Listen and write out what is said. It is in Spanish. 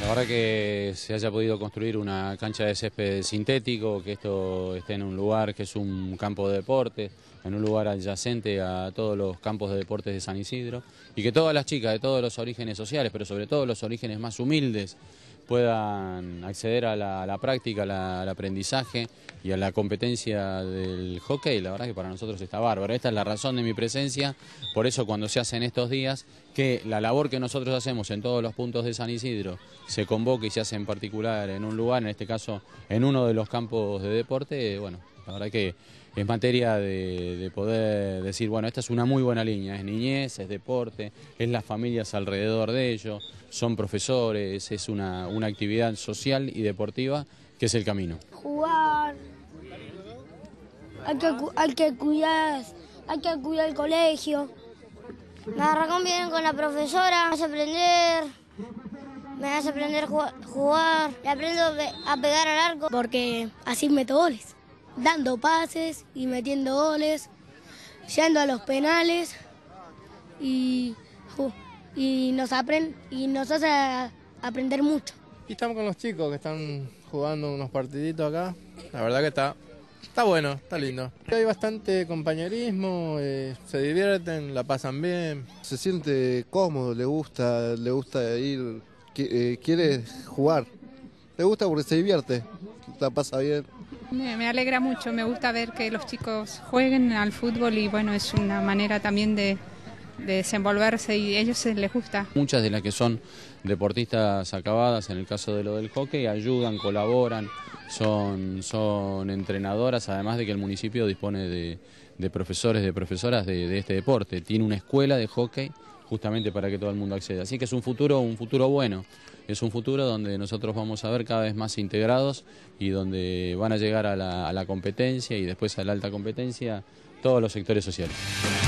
La verdad que se haya podido construir una cancha de césped sintético, que esto esté en un lugar que es un campo de deporte, en un lugar adyacente a todos los campos de deportes de San Isidro, y que todas las chicas de todos los orígenes sociales, pero sobre todo los orígenes más humildes, puedan acceder a la, práctica, al aprendizaje y a la competencia del hockey. La verdad que para nosotros está bárbaro. Esta es la razón de mi presencia. Por eso cuando se hacen estos días, que la labor que nosotros hacemos en todos los puntos de San Isidro, se convoca y se hace en particular en un lugar, en este caso en uno de los campos de deporte, bueno, la verdad que en materia de, poder decir, bueno, esta es una muy buena línea, es niñez, es deporte, es las familias alrededor de ellos... son profesores, es una, una actividad social y deportiva que es el camino. Jugar, hay que, que cuidar, hay que cuidar el colegio. Me con la profesora, vas a aprender me hace aprender a jugar, me y aprendo a pegar al arco porque así meto goles, dando pases y metiendo goles, yendo a los penales y, nos, y nos hace aprender mucho. Y estamos con los chicos que están jugando unos partiditos acá. La verdad que está Está bueno, está lindo. Hay bastante compañerismo, eh, se divierten, la pasan bien. Se siente cómodo, le gusta, le gusta ir eh, quiere jugar. ¿Te gusta porque se divierte, la pasa bien. Me, alegra mucho, me gusta ver que los chicos jueguen al fútbol y bueno, es una manera también de, desenvolverse y a ellos les gusta. Muchas de las que son deportistas acabadas, en el caso de lo del hockey, ayudan, colaboran, son, son entrenadoras, además de que el municipio dispone de, de profesores, de profesoras de este deporte. Tiene una escuela de hockey justamente para que todo el mundo acceda. Así que es un futuro, un futuro bueno, es un futuro donde nosotros vamos a ver cada vez más integrados y donde van a llegar a la, a la competencia y después a la alta competencia todos los sectores sociales.